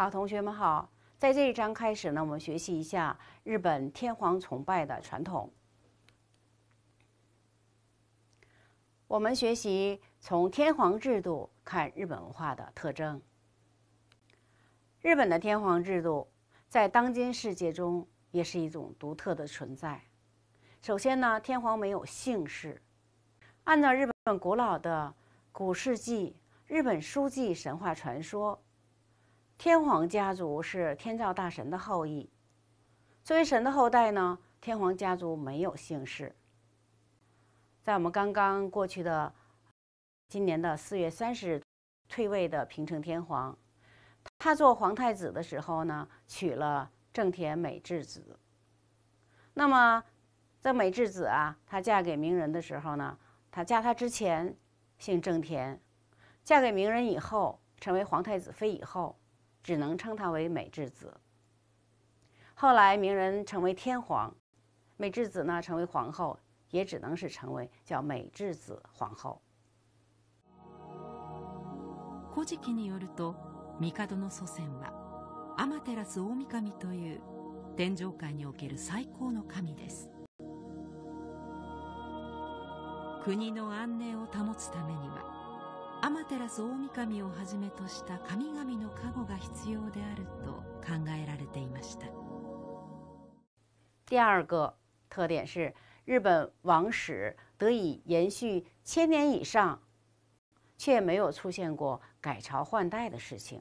好，同学们好。在这一章开始呢，我们学习一下日本天皇崇拜的传统。我们学习从天皇制度看日本文化的特征。日本的天皇制度在当今世界中也是一种独特的存在。首先呢，天皇没有姓氏。按照日本古老的古世纪日本书记神话传说。天皇家族是天照大神的后裔。作为神的后代呢，天皇家族没有姓氏。在我们刚刚过去的今年的四月三十日退位的平成天皇，他做皇太子的时候呢，娶了正田美智子。那么，在美智子啊，她嫁给名人的时候呢，她嫁他之前姓正田，嫁给名人以后，成为皇太子妃以后。只能称他为美智子。后来，名人成为天皇，美智子呢成为皇后，也只能是成为叫美智子皇后。古事記によると、帝の祖先はアマテラス大神という天上界における最高の神です。国の安寧を保つためには。第二个特点是，日本王室得以延续千年以上，却没有出现过改朝换代的事情。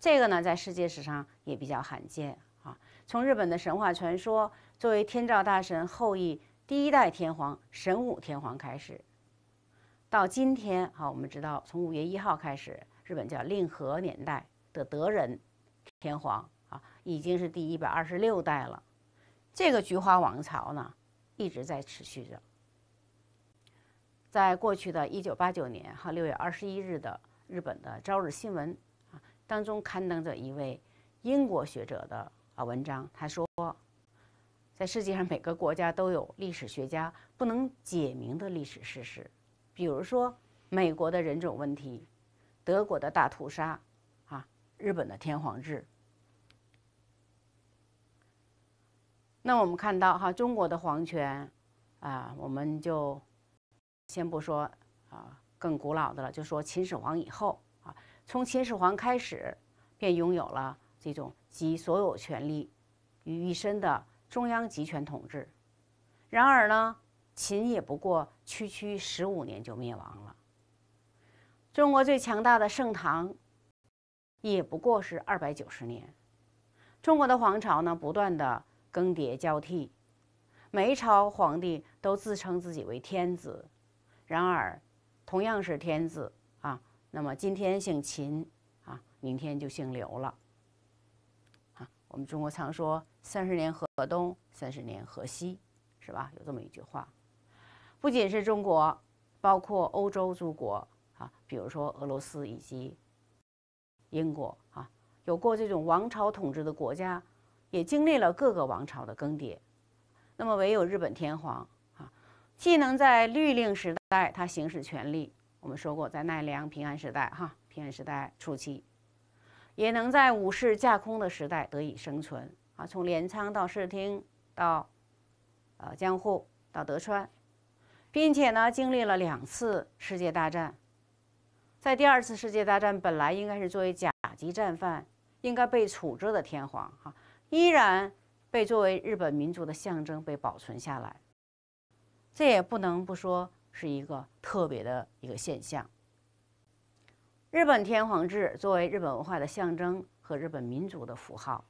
这个呢，在世界史上也比较罕见啊。从日本的神话传说，作为天照大神后裔第一代天皇神武天皇开始。到今天，哈，我们知道，从五月一号开始，日本叫令和年代的德仁天皇啊，已经是第一百二十六代了。这个菊花王朝呢，一直在持续着。在过去的一九八九年，和六月二十一日的日本的《朝日新闻》啊当中刊登着一位英国学者的啊文章，他说，在世界上每个国家都有历史学家不能解明的历史事实。比如说美国的人种问题，德国的大屠杀，啊，日本的天皇制。那我们看到哈中国的皇权，啊，我们就先不说啊更古老的了，就说秦始皇以后啊，从秦始皇开始便拥有了这种集所有权力于一身的中央集权统治。然而呢？秦也不过区区十五年就灭亡了。中国最强大的盛唐，也不过是二百九十年。中国的皇朝呢，不断的更迭交替，每朝皇帝都自称自己为天子。然而，同样是天子啊，那么今天姓秦啊，明天就姓刘了。啊，我们中国常说“三十年河东，三十年河西”，是吧？有这么一句话。不仅是中国，包括欧洲诸国啊，比如说俄罗斯以及英国啊，有过这种王朝统治的国家，也经历了各个王朝的更迭。那么唯有日本天皇啊，既能在律令时代他行使权力，我们说过在奈良平安时代哈，平安时代初期，也能在武士架空的时代得以生存啊。从镰仓到室町到呃江户到德川。并且呢，经历了两次世界大战，在第二次世界大战本来应该是作为甲级战犯应该被处置的天皇，哈，依然被作为日本民族的象征被保存下来，这也不能不说是一个特别的一个现象。日本天皇制作为日本文化的象征和日本民族的符号，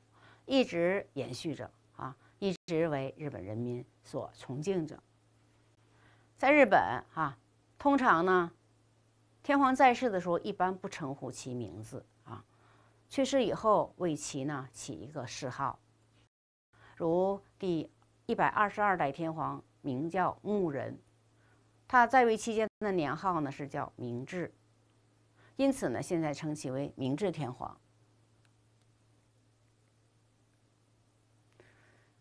一直延续着啊，一直为日本人民所崇敬着。在日本，哈，通常呢，天皇在世的时候一般不称呼其名字啊，去世以后为其呢起一个谥号，如第一百二十二代天皇名叫穆仁，他在位期间的年号呢是叫明治，因此呢，现在称其为明治天皇。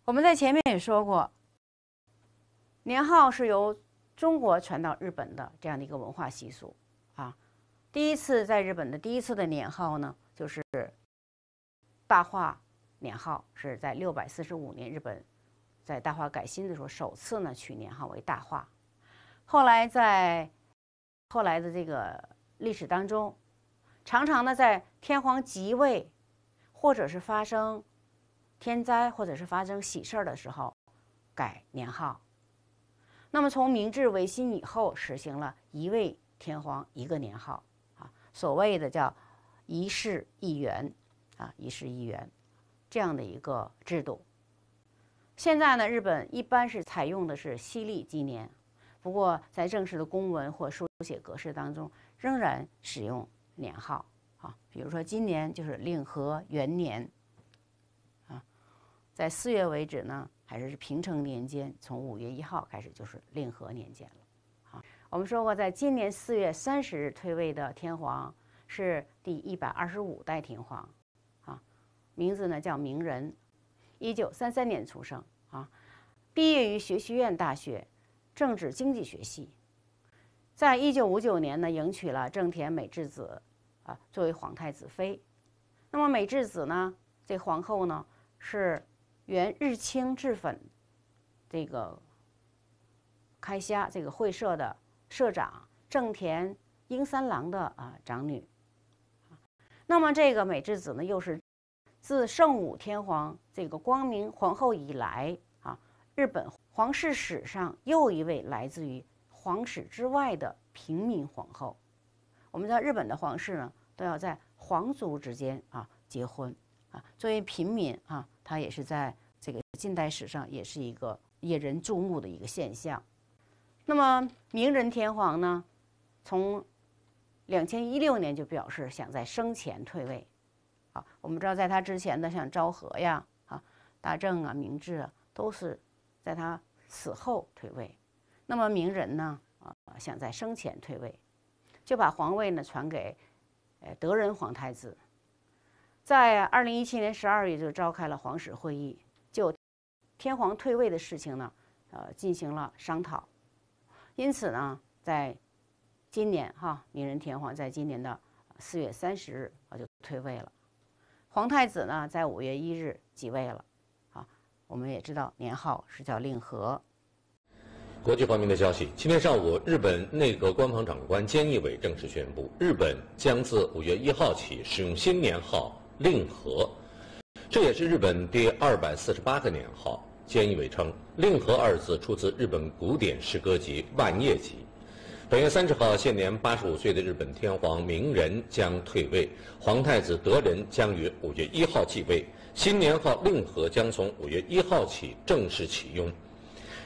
我们在前面也说过，年号是由。中国传到日本的这样的一个文化习俗啊，第一次在日本的第一次的年号呢，就是大化年号，是在六百四十五年，日本在大化改新的时候首次呢取年号为大化。后来在后来的这个历史当中，常常呢在天皇即位，或者是发生天灾，或者是发生喜事儿的时候改年号。那么从明治维新以后，实行了一位天皇一个年号啊，所谓的叫“一世一元”啊，“一世一元”这样的一个制度。现在呢，日本一般是采用的是西历纪年，不过在正式的公文或书写格式当中，仍然使用年号啊，比如说今年就是令和元年。在四月为止呢，还是平成年间？从五月一号开始就是令和年间了。啊，我们说过，在今年四月三十日退位的天皇是第一百二十五代天皇，啊，名字呢叫明仁，一九三三年出生，啊，毕业于学习院大学政治经济学系，在一九五九年呢迎娶了正田美智子，啊，作为皇太子妃。那么美智子呢，这皇后呢是。原日清制粉这个开虾这个会社的社长正田英三郎的啊长女，那么这个美智子呢，又是自圣武天皇这个光明皇后以来啊，日本皇室史上又一位来自于皇室之外的平民皇后。我们在日本的皇室呢，都要在皇族之间啊结婚啊，作为平民啊。他也是在这个近代史上也是一个引人注目的一个现象。那么明仁天皇呢，从两千一六年就表示想在生前退位。啊，我们知道在他之前的像昭和呀、啊大正啊、明治啊，都是在他死后退位。那么明仁呢，啊想在生前退位，就把皇位呢传给，呃德仁皇太子。在二零一七年十二月就召开了皇室会议，就天皇退位的事情呢，呃进行了商讨，因此呢，在今年哈明仁天皇在今年的四月三十日啊就退位了，皇太子呢在五月一日即位了，啊我们也知道年号是叫令和。国际方面的消息，今天上午日本内阁官房长官菅义伟正式宣布，日本将自五月一号起使用新年号。令和，这也是日本第二百四十八个年号。菅义伟称，“令和”二字出自日本古典诗歌集《万叶集》。本月三十号，现年八十五岁的日本天皇明仁将退位，皇太子德仁将于五月一号继位，新年号“令和”将从五月一号起正式启用。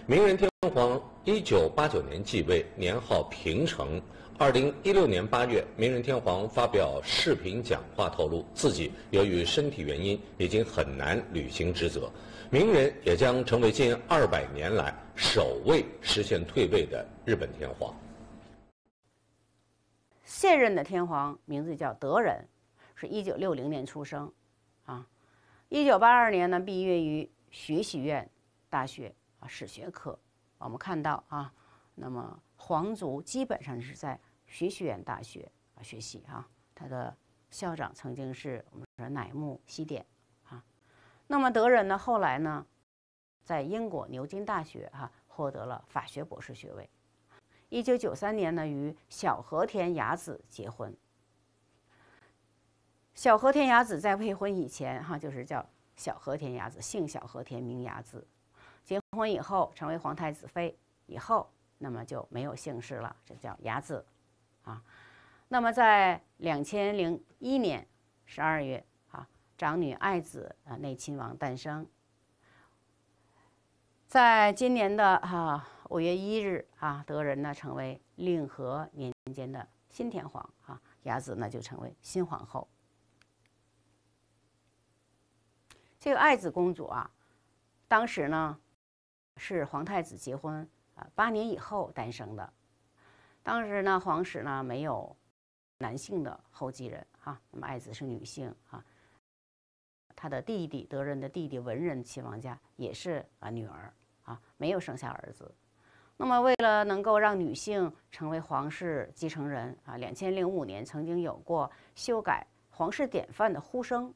明仁天皇一九八九年继位，年号平成。二零一六年八月，明仁天皇发表视频讲话，透露自己由于身体原因已经很难履行职责，明仁也将成为近二百年来首位实现退位的日本天皇。现任的天皇名字叫德仁，是一九六零年出生，啊，一九八二年呢毕业于学习院大学。啊，史学科，我们看到啊，那么皇族基本上是在学习院大学啊学习哈，他的校长曾经是我们说乃木希典啊，那么德仁呢后来呢，在英国牛津大学哈获得了法学博士学位，一九九三年呢与小和田雅子结婚。小和田雅子在未婚以前哈就是叫小和田雅子，姓小和田，名雅子。结婚以后，成为皇太子妃以后，那么就没有姓氏了，这叫雅子，啊，那么在两千零一年十二月啊，长女爱子啊内亲王诞生。在今年的啊五月一日啊，德仁呢成为令和年间的新天皇啊，雅子呢就成为新皇后。这个爱子公主啊，当时呢。是皇太子结婚啊，八年以后诞生的。当时呢，皇室呢没有男性的后继人啊，那么爱子是女性啊。他的弟弟德仁的弟弟文仁亲王家也是啊女儿啊，没有生下儿子。那么为了能够让女性成为皇室继承人啊，两千零五年曾经有过修改皇室典范的呼声，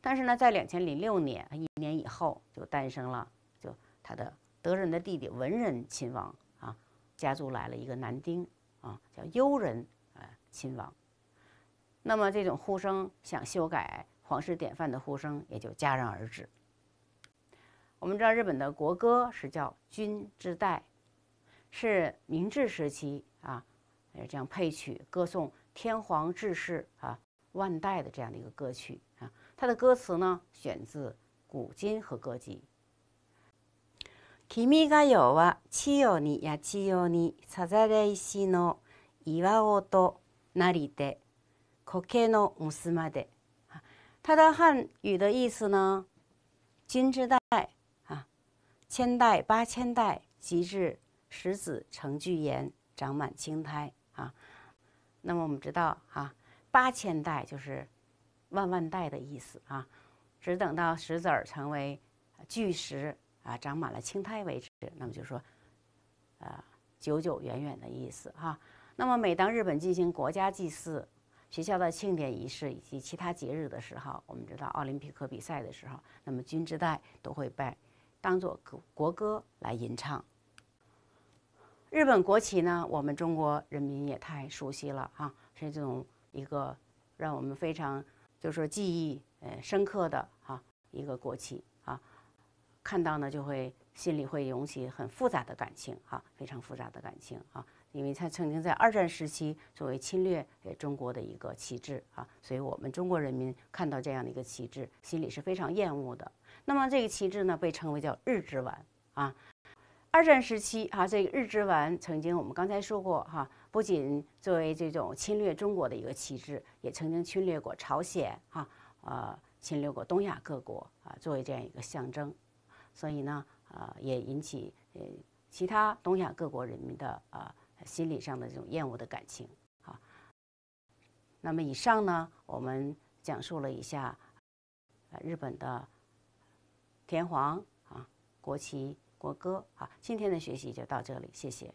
但是呢，在两千零六年一年以后就诞生了就。他的德仁的弟弟文仁亲王啊，家族来了一个男丁啊，叫悠仁啊亲王。那么这种呼声想修改皇室典范的呼声也就戛然而止。我们知道日本的国歌是叫《君之代》，是明治时期啊，这样配曲歌颂天皇治世啊万代的这样的一个歌曲啊。它的歌词呢选自《古今和歌集》。君がようは千ように八千ようにさざれ石の岩をとなりて苔のむすまれ。它的汉语的意思呢？君之代啊，千代八千代，直至石子成巨岩，长满青苔啊。那么我们知道啊，八千代就是万万代的意思啊。只等到石子儿成为巨石。啊，长满了青苔为止，那么就说，呃，久久远远的意思哈。那么，每当日本进行国家祭祀、学校的庆典仪式以及其他节日的时候，我们知道奥林匹克比赛的时候，那么军之代都会被当做国歌来吟唱。日本国旗呢，我们中国人民也太熟悉了哈，是这种一个让我们非常就是说记忆呃深刻的哈一个国旗。看到呢，就会心里会涌起很复杂的感情啊，非常复杂的感情啊，因为它曾经在二战时期作为侵略中国的一个旗帜啊，所以我们中国人民看到这样的一个旗帜，心里是非常厌恶的。那么这个旗帜呢，被称为叫日之丸啊。二战时期啊，这个日之丸曾经我们刚才说过哈，不仅作为这种侵略中国的一个旗帜，也曾经侵略过朝鲜啊，呃，侵略过东亚各国啊，作为这样一个象征。所以呢，呃，也引起呃其他东亚各国人民的啊心理上的这种厌恶的感情啊。那么以上呢，我们讲述了一下日本的天皇啊、国旗、国歌啊。今天的学习就到这里，谢谢。